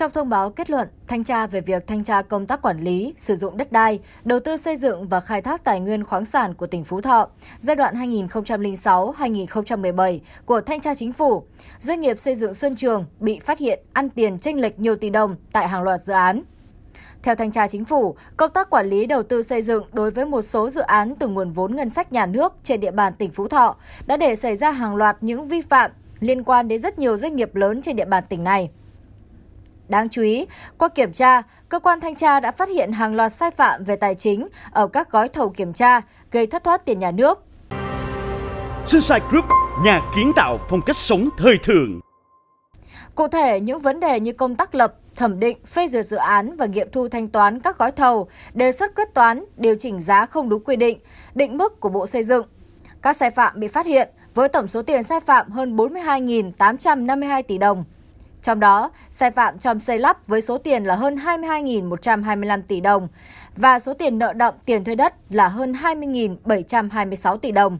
Trong thông báo kết luận, thanh tra về việc thanh tra công tác quản lý, sử dụng đất đai, đầu tư xây dựng và khai thác tài nguyên khoáng sản của tỉnh Phú Thọ giai đoạn 2006-2017 của Thanh tra Chính phủ, doanh nghiệp xây dựng Xuân Trường bị phát hiện ăn tiền chênh lệch nhiều tỷ đồng tại hàng loạt dự án. Theo thanh tra chính phủ, công tác quản lý đầu tư xây dựng đối với một số dự án từ nguồn vốn ngân sách nhà nước trên địa bàn tỉnh Phú Thọ đã để xảy ra hàng loạt những vi phạm liên quan đến rất nhiều doanh nghiệp lớn trên địa bàn tỉnh này. Đáng chú ý, qua kiểm tra, cơ quan thanh tra đã phát hiện hàng loạt sai phạm về tài chính ở các gói thầu kiểm tra, gây thất thoát tiền nhà nước. Suicide Group, nhà kiến tạo phong cách sống thời thượng. Cụ thể, những vấn đề như công tác lập, thẩm định, phê duyệt dự án và nghiệm thu thanh toán các gói thầu, đề xuất quyết toán, điều chỉnh giá không đúng quy định, định mức của Bộ Xây dựng. Các sai phạm bị phát hiện với tổng số tiền sai phạm hơn 42.852 tỷ đồng. Trong đó, sai phạm trong xây lắp với số tiền là hơn 22.125 tỷ đồng và số tiền nợ động tiền thuê đất là hơn 20.726 tỷ đồng.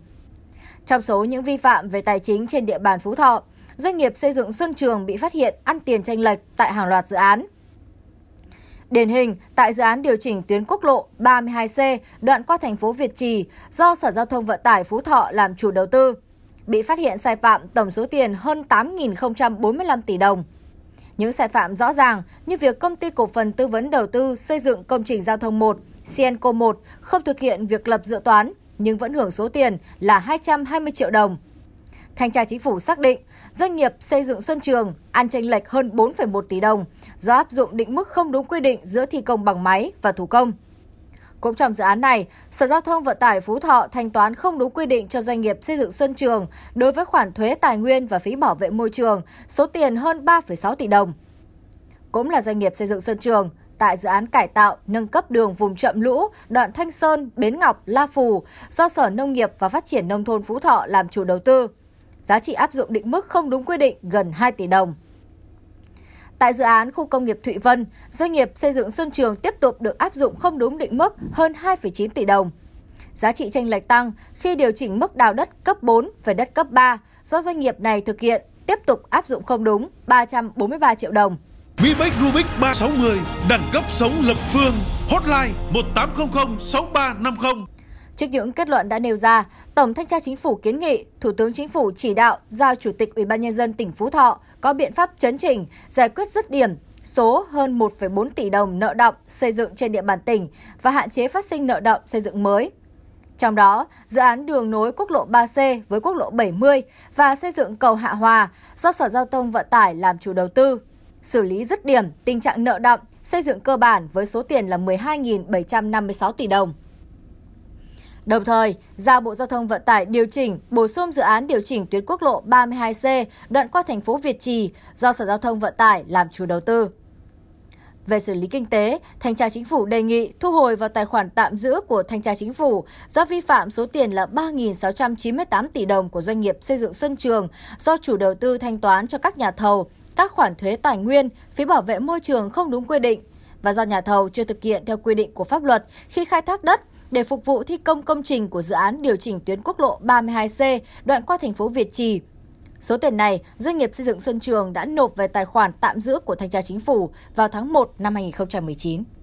Trong số những vi phạm về tài chính trên địa bàn Phú Thọ, doanh nghiệp xây dựng Xuân Trường bị phát hiện ăn tiền tranh lệch tại hàng loạt dự án. Điển hình, tại dự án điều chỉnh tuyến quốc lộ 32C đoạn qua thành phố Việt Trì do Sở Giao thông Vận tải Phú Thọ làm chủ đầu tư, bị phát hiện sai phạm tổng số tiền hơn 8.045 tỷ đồng. Những sai phạm rõ ràng như việc công ty cổ phần tư vấn đầu tư xây dựng công trình giao thông 1, Cienco 1 không thực hiện việc lập dự toán nhưng vẫn hưởng số tiền là 220 triệu đồng. Thanh tra chính phủ xác định doanh nghiệp xây dựng Xuân Trường ăn tranh lệch hơn 4,1 tỷ đồng do áp dụng định mức không đúng quy định giữa thi công bằng máy và thủ công. Cũng trong dự án này, Sở Giao thông Vận tải Phú Thọ thanh toán không đúng quy định cho doanh nghiệp xây dựng Xuân Trường đối với khoản thuế tài nguyên và phí bảo vệ môi trường, số tiền hơn 3,6 tỷ đồng. Cũng là doanh nghiệp xây dựng Xuân Trường, tại dự án cải tạo, nâng cấp đường vùng chậm lũ, đoạn Thanh Sơn, Bến Ngọc, La Phù, do Sở Nông nghiệp và Phát triển Nông thôn Phú Thọ làm chủ đầu tư. Giá trị áp dụng định mức không đúng quy định gần 2 tỷ đồng. Tại dự án khu công nghiệp Thụy Vân, doanh nghiệp xây dựng Xuân Trường tiếp tục được áp dụng không đúng định mức hơn 2,9 tỷ đồng. Giá trị tranh lệch tăng khi điều chỉnh mức đào đất cấp 4 về đất cấp 3 do doanh nghiệp này thực hiện tiếp tục áp dụng không đúng 343 triệu đồng. Webex Rubik 360, đẳng cấp sống lập phương, hotline 1800 6350. Trước những kết luận đã nêu ra, Tổng Thanh tra Chính phủ kiến nghị Thủ tướng Chính phủ chỉ đạo giao Chủ tịch Ủy ban nhân dân tỉnh Phú Thọ có biện pháp chấn chỉnh, giải quyết dứt điểm số hơn 1,4 tỷ đồng nợ động xây dựng trên địa bàn tỉnh và hạn chế phát sinh nợ động xây dựng mới. Trong đó, dự án đường nối quốc lộ 3C với quốc lộ 70 và xây dựng cầu Hạ Hòa do Sở Giao thông Vận tải làm chủ đầu tư, xử lý dứt điểm tình trạng nợ động xây dựng cơ bản với số tiền là 12.756 tỷ đồng. Đồng thời, giao Bộ Giao thông Vận tải điều chỉnh, bổ sung dự án điều chỉnh tuyến quốc lộ 32C đoạn qua thành phố Việt Trì do Sở Giao thông Vận tải làm chủ đầu tư. Về xử lý kinh tế, Thanh tra Chính phủ đề nghị thu hồi vào tài khoản tạm giữ của Thanh tra Chính phủ do vi phạm số tiền là 3.698 tỷ đồng của doanh nghiệp xây dựng Xuân Trường do chủ đầu tư thanh toán cho các nhà thầu, các khoản thuế tài nguyên, phí bảo vệ môi trường không đúng quy định và do nhà thầu chưa thực hiện theo quy định của pháp luật khi khai thác đất để phục vụ thi công công trình của dự án điều chỉnh tuyến quốc lộ 32C đoạn qua thành phố Việt Trì. Số tiền này, doanh nghiệp xây dựng Xuân Trường đã nộp về tài khoản tạm giữ của Thanh tra Chính phủ vào tháng 1 năm 2019.